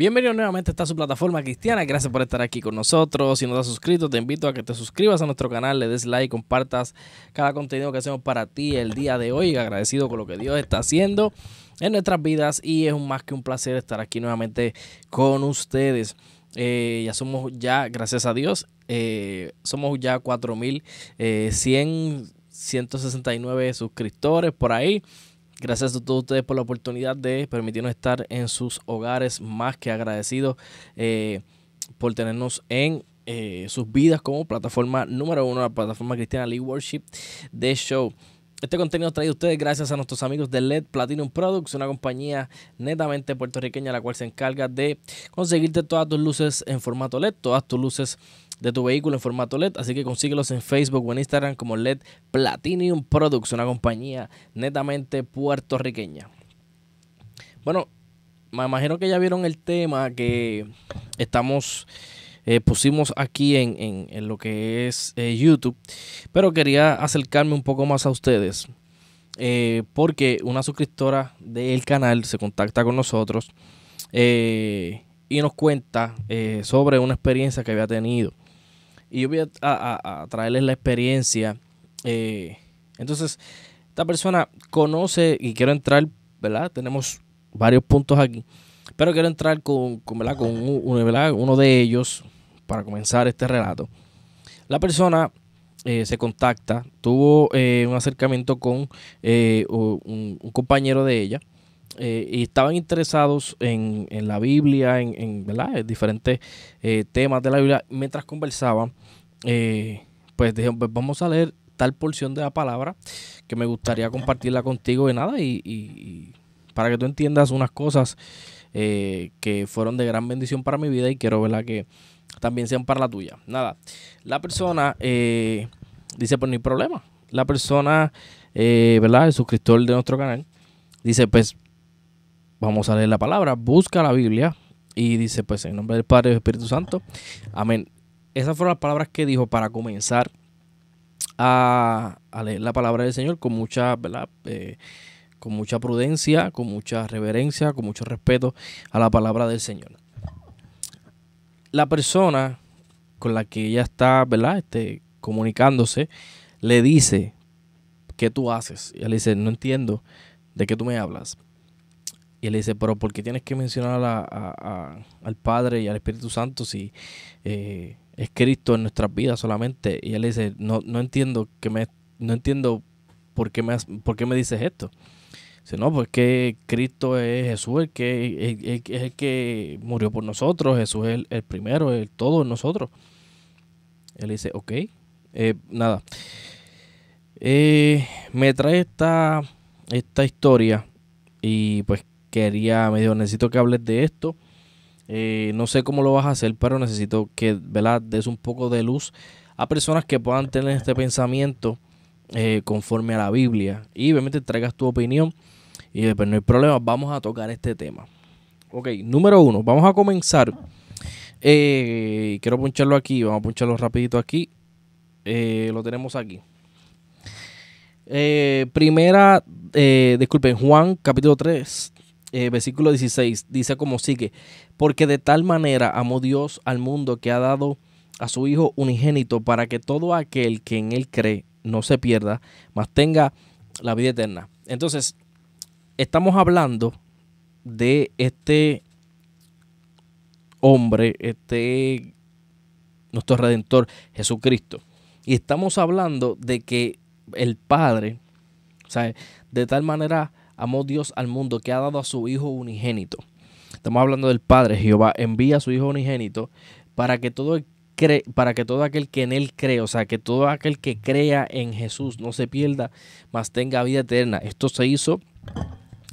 Bienvenido nuevamente a esta su plataforma cristiana. Gracias por estar aquí con nosotros. Si no has suscrito, te invito a que te suscribas a nuestro canal, le des like, compartas cada contenido que hacemos para ti el día de hoy. Agradecido con lo que Dios está haciendo en nuestras vidas y es más que un placer estar aquí nuevamente con ustedes. Eh, ya somos ya, gracias a Dios, eh, somos ya 4169 eh, suscriptores por ahí. Gracias a todos ustedes por la oportunidad de permitirnos estar en sus hogares, más que agradecidos eh, por tenernos en eh, sus vidas como plataforma número uno, la plataforma cristiana League Worship de Show. Este contenido traído a ustedes gracias a nuestros amigos de LED Platinum Products, una compañía netamente puertorriqueña la cual se encarga de conseguirte todas tus luces en formato LED, todas tus luces de tu vehículo en formato LED, así que consíguelos en Facebook o en Instagram como LED Platinum Products, una compañía netamente puertorriqueña. Bueno, me imagino que ya vieron el tema que estamos eh, pusimos aquí en, en, lo que es eh, YouTube, pero quería acercarme un poco más a ustedes. Eh, porque una suscriptora del canal se contacta con nosotros y nos cuenta sobre una experiencia que había tenido. Y yo voy a, traerles la experiencia. Eh, entonces, esta persona conoce y quiero entrar, ¿verdad? Tenemos varios puntos aquí. Pero quiero entrar con, con, con uno de ellos para comenzar este relato. La persona eh, se contacta, tuvo eh, un acercamiento con un, compañero de ella eh, y estaban interesados en, la Biblia, en, diferentes eh, temas de la Biblia, mientras conversaban, eh, pues dijeron, pues vamos a leer tal porción de la palabra que me gustaría compartirla contigo de nada y, para que tú entiendas unas cosas que fueron de gran bendición para mi vida y quiero ¿verdad? que también sean para la tuya. Nada, la persona dice, pues no hay problema. La persona, ¿verdad? El suscriptor de nuestro canal dice, pues vamos a leer la palabra, busca la Biblia y dice, pues en nombre del Padre y del Espíritu Santo, amén. Esas fueron las palabras que dijo para comenzar a, leer la palabra del Señor con mucha, eh, con mucha prudencia, con mucha reverencia, con mucho respeto a la palabra del Señor. La persona con la que ella está, ¿verdad? Este, comunicándose, le dice, ¿qué tú haces? Y él dice, no entiendo, ¿de qué tú me hablas? Y él dice, pero ¿por qué tienes que mencionar al Padre y al Espíritu Santo si eh, es Cristo en nuestras vidas solamente? Y él dice, no, entiendo que me, no entiendo por qué me, por me dices esto. Dice, no, porque pues Cristo es Jesús, el que, es el que murió por nosotros, Jesús es el, primero, el todo en nosotros. Él dice, ok, eh, nada. Eh, me trae esta, esta historia y pues quería, me dijo, necesito que hables de esto. Eh, no sé cómo lo vas a hacer, pero necesito que, ¿verdad?, des un poco de luz a personas que puedan tener este pensamiento eh, conforme a la Biblia. Y obviamente traigas tu opinión. Y después pues, no hay problema, vamos a tocar este tema. Ok, número uno, vamos a comenzar. Eh, quiero poncharlo aquí, vamos a poncharlo rapidito aquí. lo tenemos aquí. primera, disculpen, Juan capítulo 3, eh, versículo 16, dice como sigue, porque de tal manera amó Dios al mundo que ha dado a su Hijo unigénito para que todo aquel que en Él cree no se pierda, mas tenga la vida eterna. Entonces, estamos hablando de este hombre, este nuestro redentor Jesucristo. Y estamos hablando de que el Padre, o sea, de tal manera amó Dios al mundo que ha dado a su Hijo unigénito. Estamos hablando del Padre. Jehová envía a su Hijo unigénito para que todo para que todo aquel que en él cree, o sea, que todo aquel que crea en Jesús no se pierda, mas tenga vida eterna. Esto se hizo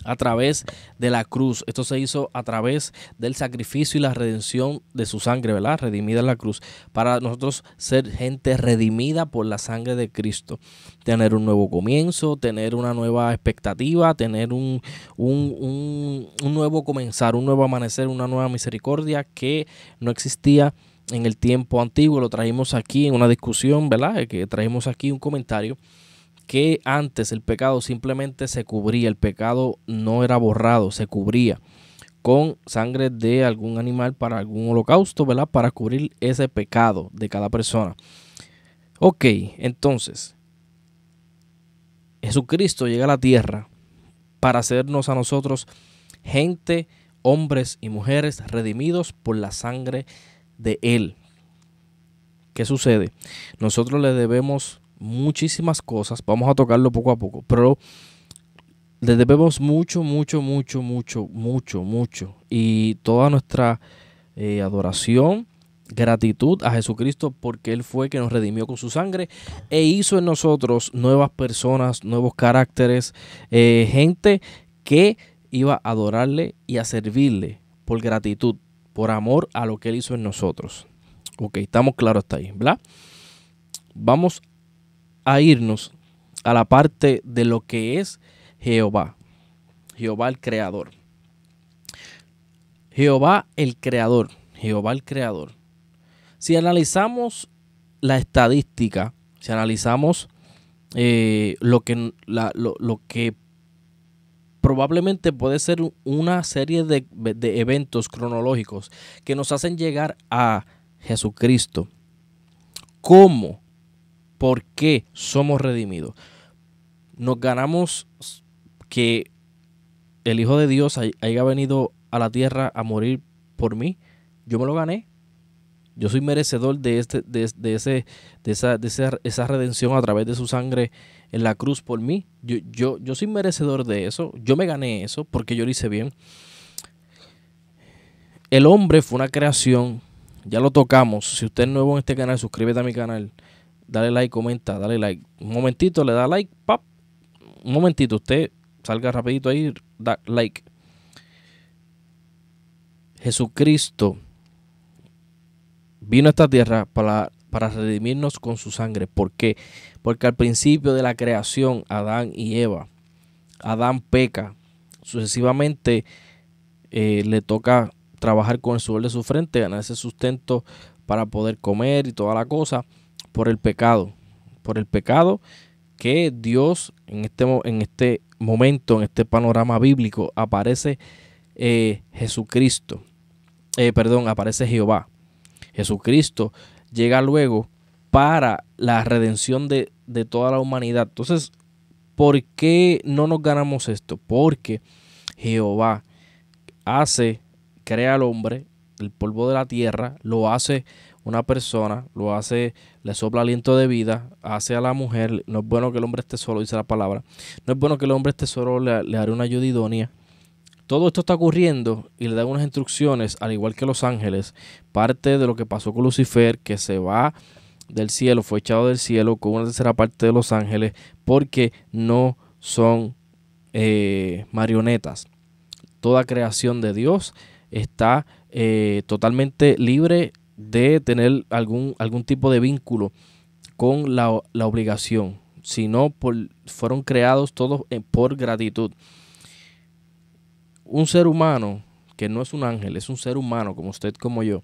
a través de la cruz. Esto se hizo a través del sacrificio y la redención de su sangre, ¿verdad? Redimida en la cruz. Para nosotros ser gente redimida por la sangre de Cristo. Tener un nuevo comienzo, tener una nueva expectativa, tener un, nuevo comenzar, un nuevo amanecer, una nueva misericordia que no existía en el tiempo antiguo. Lo trajimos aquí en una discusión, ¿verdad? Eh, que trajimos aquí un comentario que antes el pecado simplemente se cubría, el pecado no era borrado, se cubría con sangre de algún animal para algún holocausto, ¿verdad? Para cubrir ese pecado de cada persona. Ok, entonces, Jesucristo llega a la tierra para hacernos a nosotros gente, hombres y mujeres redimidos por la sangre de Él. ¿Qué sucede? Nosotros le debemos muchísimas cosas. Vamos a tocarlo poco a poco. Pero le debemos mucho, mucho, mucho, mucho, mucho, mucho. Y toda nuestra eh, adoración, gratitud a Jesucristo porque Él fue que nos redimió con su sangre e hizo en nosotros nuevas personas, nuevos caracteres, eh, gente que iba a adorarle y a servirle por gratitud, por amor a lo que Él hizo en nosotros. Ok, estamos claros hasta ahí, ¿verdad? Vamos a irnos a la parte de lo que es Jehová, Jehová el Creador. Jehová el Creador, Jehová el Creador. Si analizamos la estadística, si analizamos eh, lo, que, lo, que probablemente puede ser una serie de, de eventos cronológicos que nos hacen llegar a Jesucristo, ¿cómo? por qué somos redimidos. Nos ganamos que el Hijo de Dios haya venido a la tierra a morir por mí. Yo me lo gané. Yo soy merecedor de, este, ese, de esa, redención a través de su sangre en la cruz por mí. Yo, yo, yo soy merecedor de eso. Yo me gané eso porque yo lo hice bien. El hombre fue una creación. Ya lo tocamos. Si usted es nuevo en este canal, suscríbete a mi canal dale like, comenta, dale like. Un momentito, le da like, pap. Un momentito, usted salga rapidito ahí, da like. Jesucristo vino a esta tierra para, redimirnos con su sangre. ¿Por qué? Porque al principio de la creación, Adán y Eva, Adán peca. Sucesivamente eh, le toca trabajar con el suelo de su frente, Ganar ese sustento para poder comer y toda la cosa por el pecado, por el pecado que Dios en este, en este momento, en este panorama bíblico, aparece eh, Jesucristo, eh, perdón, aparece Jehová. Jesucristo llega luego para la redención de, de toda la humanidad. Entonces, ¿por qué no nos ganamos esto? Porque Jehová hace, crea al hombre, el polvo de la tierra, lo hace una persona, lo hace, le sopla aliento de vida, hace a la mujer, no es bueno que el hombre esté solo, dice la palabra, no es bueno que el hombre esté solo, le, le haré una ayuda idónea. Todo esto está ocurriendo y le dan unas instrucciones, al igual que los ángeles, parte de lo que pasó con Lucifer, que se va del cielo, fue echado del cielo con una tercera parte de los ángeles, porque no son eh, marionetas. Toda creación de Dios está eh, totalmente libre de tener algún, algún tipo de vínculo con la, obligación, sino por, fueron creados todos eh, por gratitud. Un ser humano, que no es un ángel, es un ser humano como usted, como yo,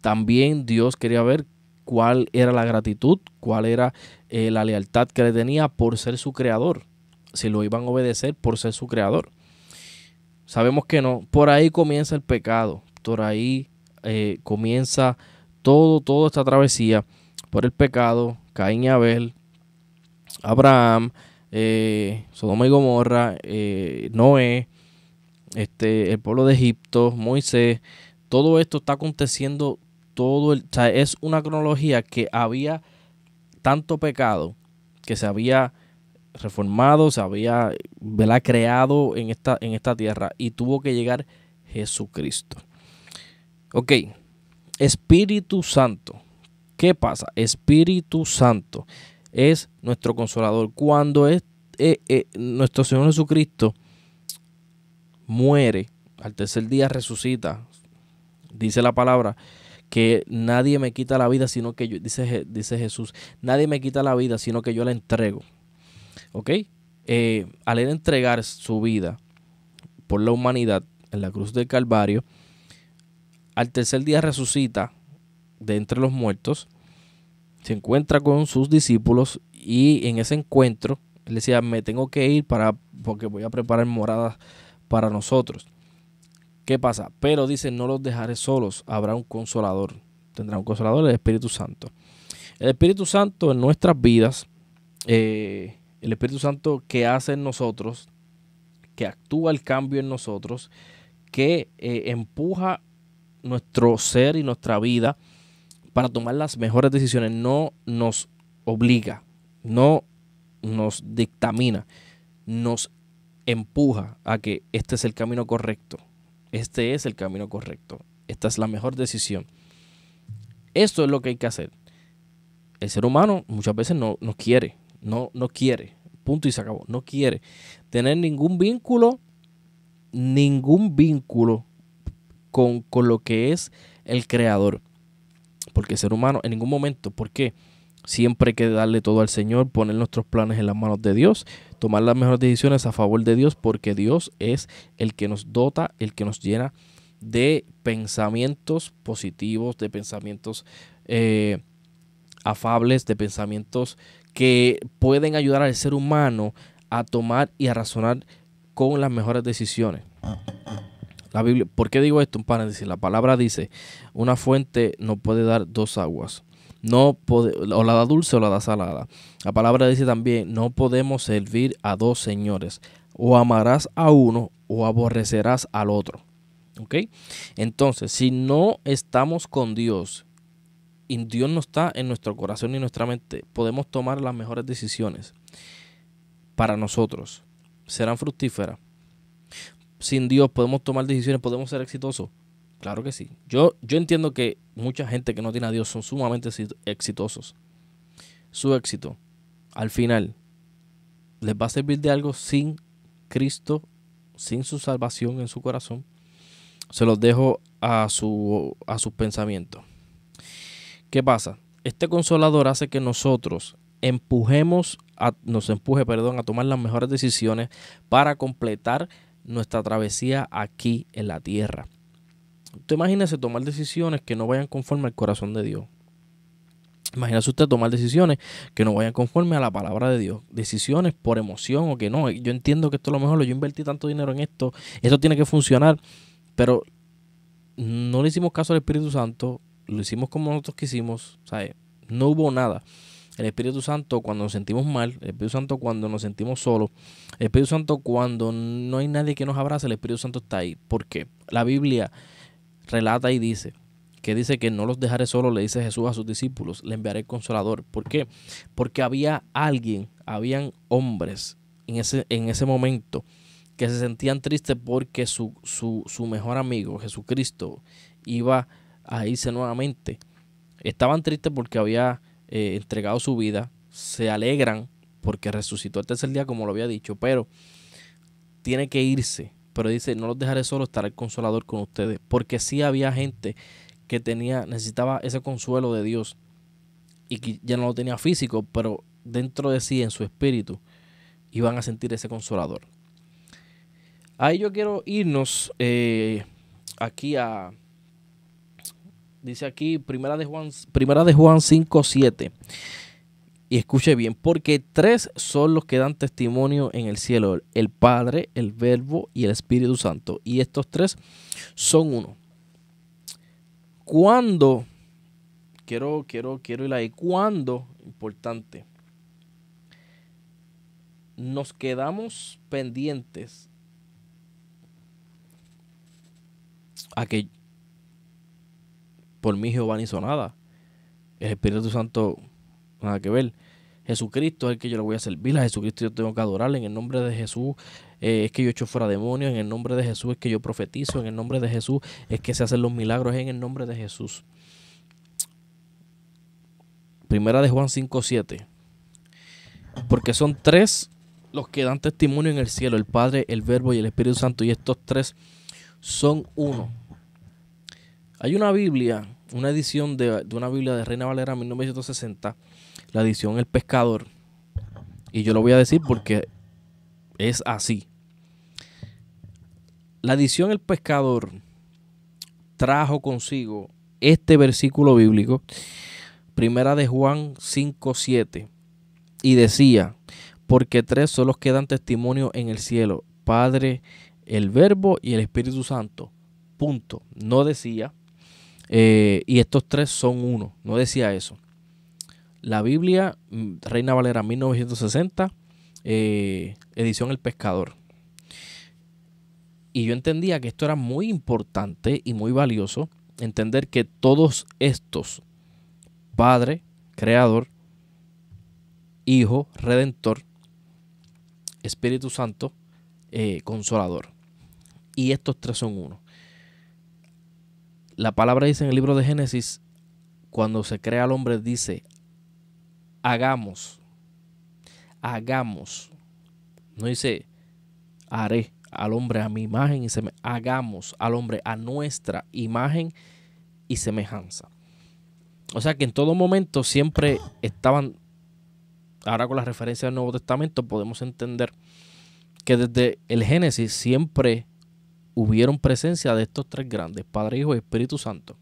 también Dios quería ver cuál era la gratitud, cuál era eh, la lealtad que le tenía por ser su creador, si lo iban a obedecer por ser su creador. Sabemos que no, por ahí comienza el pecado, por ahí eh, comienza todo, toda esta travesía por el pecado, Caín y Abel, Abraham, eh, Sodoma y Gomorra, eh, Noé, este, el pueblo de Egipto, Moisés, todo esto está aconteciendo todo el, es una cronología que había tanto pecado que se había reformado, se había creado en esta, en esta tierra y tuvo que llegar Jesucristo. Ok, Espíritu Santo. ¿Qué pasa? Espíritu Santo es nuestro consolador. Cuando es, eh, eh, nuestro Señor Jesucristo muere, al tercer día resucita, dice la palabra, que nadie me quita la vida, sino que yo, dice, dice Jesús, nadie me quita la vida, sino que yo la entrego. ¿Ok? Eh, al entregar su vida por la humanidad en la cruz del Calvario, al tercer día resucita de entre los muertos, se encuentra con sus discípulos y en ese encuentro él decía, me tengo que ir para, porque voy a preparar moradas para nosotros. ¿Qué pasa? Pero dice, no los dejaré solos, habrá un consolador. Tendrá un consolador el Espíritu Santo. El Espíritu Santo en nuestras vidas, eh, el Espíritu Santo que hace en nosotros, que actúa el cambio en nosotros, que eh, empuja nuestro ser y nuestra vida para tomar las mejores decisiones. No nos obliga, no nos dictamina, nos empuja a que este es el camino correcto. Este es el camino correcto. Esta es la mejor decisión. Esto es lo que hay que hacer. El ser humano muchas veces no, no quiere, no, no quiere, punto y se acabó. No quiere tener ningún vínculo, ningún vínculo con, lo que es el creador. Porque ser humano en ningún momento, ¿por qué? Siempre hay que darle todo al Señor, poner nuestros planes en las manos de Dios, tomar las mejores decisiones a favor de Dios, porque Dios es el que nos dota, el que nos llena de pensamientos positivos, de pensamientos eh, afables, de pensamientos que pueden ayudar al ser humano a tomar y a razonar con las mejores decisiones. Biblia, ¿Por qué digo esto? Un La palabra dice, una fuente no puede dar dos aguas. No puede o la da dulce o la da salada. La palabra dice también, no podemos servir a dos señores. O amarás a uno o aborrecerás al otro. Entonces, si no estamos con Dios y Dios no está en nuestro corazón y nuestra mente, podemos tomar las mejores decisiones para nosotros. Serán fructíferas sin Dios podemos tomar decisiones, podemos ser exitosos? Claro que sí. Yo, yo entiendo que mucha gente que no tiene a Dios son sumamente exitosos. Su éxito, al final, les va a servir de algo sin Cristo, sin su salvación en su corazón. Se los dejo a, su, a sus pensamientos. ¿Qué pasa? Este consolador hace que nosotros empujemos, a, nos empuje, perdón, a tomar las mejores decisiones para completar nuestra travesía aquí en la tierra. Usted imagínese tomar decisiones que no vayan conforme al corazón de Dios. Imagínese usted tomar decisiones que no vayan conforme a la palabra de Dios. Decisiones por emoción o que no. Yo entiendo que esto es lo mejor, yo invertí tanto dinero en esto, esto tiene que funcionar, pero no le hicimos caso al Espíritu Santo, lo hicimos como nosotros quisimos, no hubo nada. El Espíritu Santo cuando nos sentimos mal, el Espíritu Santo cuando nos sentimos solos, el Espíritu Santo cuando no hay nadie que nos abrace, el Espíritu Santo está ahí. ¿Por qué? La Biblia relata y dice que dice que no los dejaré solos, le dice Jesús a sus discípulos, le enviaré el consolador. ¿Por qué? Porque había alguien, habían hombres en ese, en ese momento que se sentían tristes porque su, su, su mejor amigo, Jesucristo, iba a irse nuevamente. Estaban tristes porque había eh, entregado su vida, se alegran porque resucitó el tercer día, como lo había dicho, pero tiene que irse. Pero dice, no los dejaré solo estaré el consolador con ustedes. Porque si había gente que tenía, necesitaba ese consuelo de Dios y que ya no lo tenía físico, pero dentro de sí, en su espíritu, iban a sentir ese consolador. Ahí yo quiero irnos eh, aquí a Dice aquí, primera de Juan, primera de Juan 5, 7. Y escuche bien, porque tres son los que dan testimonio en el cielo, el Padre, el Verbo y el Espíritu Santo. Y estos tres son uno. Cuando, quiero, quiero, quiero ir ahí, cuando, importante, nos quedamos pendientes a que por mí Jehová no hizo nada. El Espíritu Santo, nada que ver. Jesucristo es el que yo le voy a servir, a Jesucristo yo tengo que adorarle, en el nombre de Jesús eh, es que yo echo fuera demonios, en el nombre de Jesús es que yo profetizo, en el nombre de Jesús es que se hacen los milagros, en el nombre de Jesús. Primera de Juan 5.7. Porque son tres los que dan testimonio en el cielo, el Padre, el Verbo y el Espíritu Santo, y estos tres son uno. Hay una Biblia, una edición de, una Biblia de Reina Valera 1960, la edición El Pescador. Y yo lo voy a decir porque es así. La edición El Pescador trajo consigo este versículo bíblico, primera de Juan 5.7, y decía, porque tres son quedan testimonio en el cielo, Padre, el Verbo y el Espíritu Santo. Punto. No decía eh, y estos tres son uno. No decía eso. La Biblia, mm, Reina Valera 1960, eh, edición El Pescador. Y yo entendía que esto era muy importante y muy valioso, entender que todos estos, Padre, Creador, Hijo, Redentor, Espíritu Santo, eh, Consolador. Y estos tres son uno. La palabra dice en el libro de Génesis, cuando se crea al hombre, dice, hagamos, hagamos. No dice, haré al hombre a mi imagen y semejanza. Hagamos al hombre a nuestra imagen y semejanza. O sea que en todo momento siempre estaban, ahora con la referencia del Nuevo Testamento podemos entender que desde el Génesis siempre hubieron presencia de estos tres grandes, Padre, Hijo y Espíritu Santo.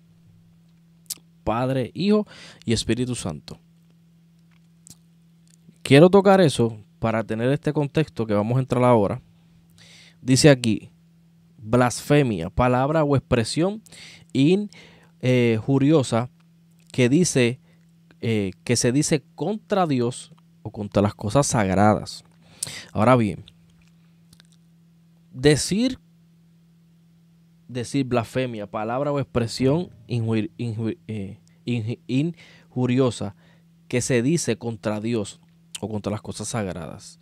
Padre, Hijo y Espíritu Santo. Quiero tocar eso para tener este contexto que vamos a entrar ahora. Dice aquí, blasfemia, palabra o expresión injuriosa eh, que dice eh, que se dice contra Dios o contra las cosas sagradas. Ahora bien, decir decir blasfemia, palabra o expresión eh, injuriosa que se dice contra Dios o contra las cosas sagradas.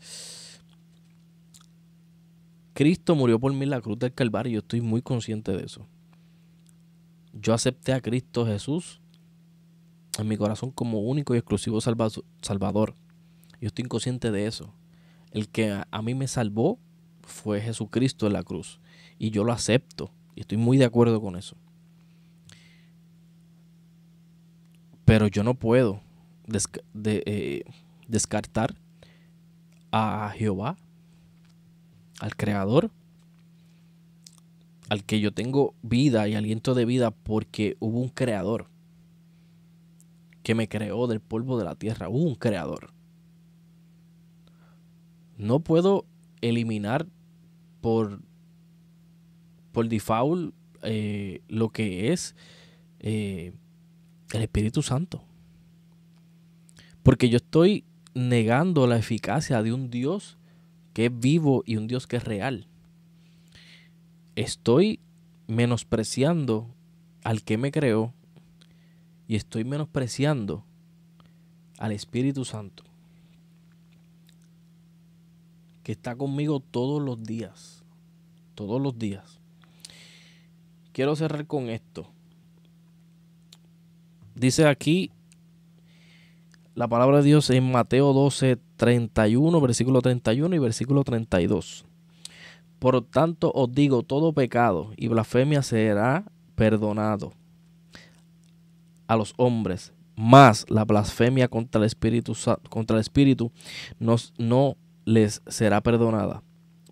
Cristo murió por mí en la cruz del Calvario y yo estoy muy consciente de eso. Yo acepté a Cristo Jesús en mi corazón como único y exclusivo salvador. Yo estoy consciente de eso. El que a mí me salvó fue Jesucristo en la cruz y yo lo acepto y estoy muy de acuerdo con eso. Pero yo no puedo eh, descartar a Jehová, al Creador, al que yo tengo vida y aliento de vida porque hubo un Creador que me creó del polvo de la tierra. Hubo un Creador. No puedo eliminar por por default eh, lo que es eh, el Espíritu Santo. Porque yo estoy negando la eficacia de un Dios que es vivo y un Dios que es real. Estoy menospreciando al que me creó y estoy menospreciando al Espíritu Santo que está conmigo todos los días, todos los días quiero cerrar con esto. Dice aquí la palabra de Dios en Mateo 12, 31, versículo 31 y versículo 32. Por tanto os digo, todo pecado y blasfemia será perdonado a los hombres, más la blasfemia contra el Espíritu, contra el espíritu no les será perdonada.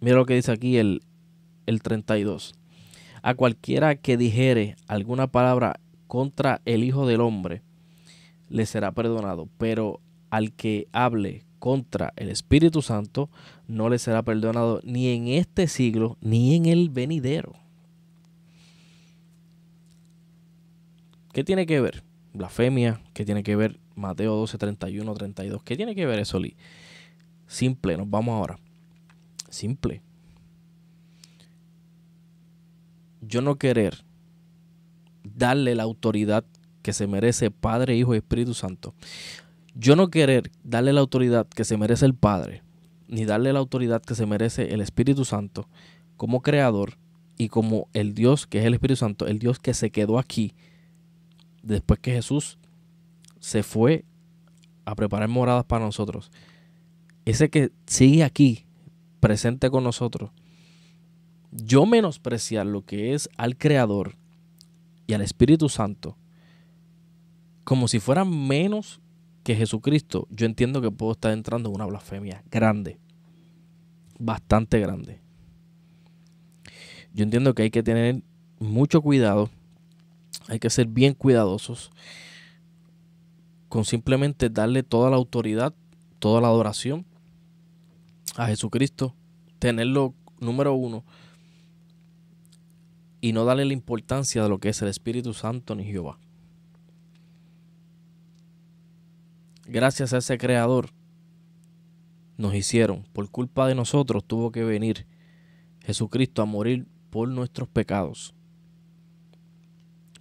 Mira lo que dice aquí el, el 32. A cualquiera que dijere alguna palabra contra el Hijo del Hombre, le será perdonado, pero al que hable contra el Espíritu Santo, no le será perdonado ni en este siglo, ni en el venidero. ¿Qué tiene que ver blasfemia? ¿Qué tiene que ver Mateo 12, 31, 32? ¿Qué tiene que ver eso, Lee? Simple, nos vamos ahora. Simple. yo no querer darle la autoridad que se merece Padre, Hijo y Espíritu Santo, yo no querer darle la autoridad que se merece el Padre, ni darle la autoridad que se merece el Espíritu Santo como creador y como el Dios que es el Espíritu Santo, el Dios que se quedó aquí después que Jesús se fue a preparar moradas para nosotros. Ese que sigue aquí, presente con nosotros, yo menospreciar lo que es al Creador y al Espíritu Santo como si fueran menos que Jesucristo, yo entiendo que puedo estar entrando en una blasfemia grande, bastante grande. Yo entiendo que hay que tener mucho cuidado, hay que ser bien cuidadosos con simplemente darle toda la autoridad, toda la adoración a Jesucristo, tenerlo número uno y no darle la importancia de lo que es el Espíritu Santo ni Jehová. Gracias a ese creador nos hicieron. Por culpa de nosotros tuvo que venir Jesucristo a morir por nuestros pecados.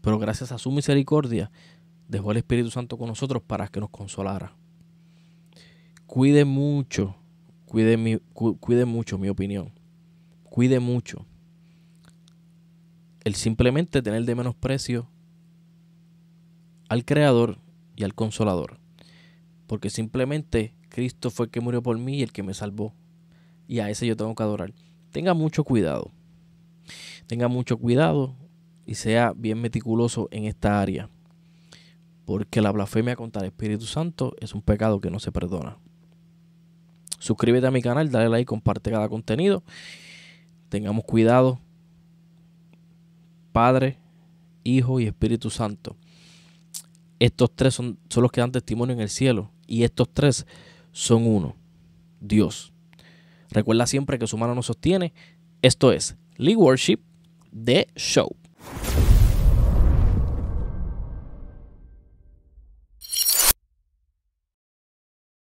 Pero gracias a su misericordia dejó el Espíritu Santo con nosotros para que nos consolara. Cuide mucho, cuide mucho mi opinión. Cuide mucho el simplemente tener de menosprecio al Creador y al Consolador. Porque simplemente Cristo fue el que murió por mí y el que me salvó. Y a ese yo tengo que adorar. Tenga mucho cuidado. Tenga mucho cuidado y sea bien meticuloso en esta área. Porque la blasfemia contra el Espíritu Santo es un pecado que no se perdona. Suscríbete a mi canal, dale like, comparte cada contenido. Tengamos cuidado Padre, Hijo y Espíritu Santo. Estos tres son, son los que dan testimonio en el cielo y estos tres son uno, Dios. Recuerda siempre que su mano nos sostiene. Esto es Lee Worship de Show.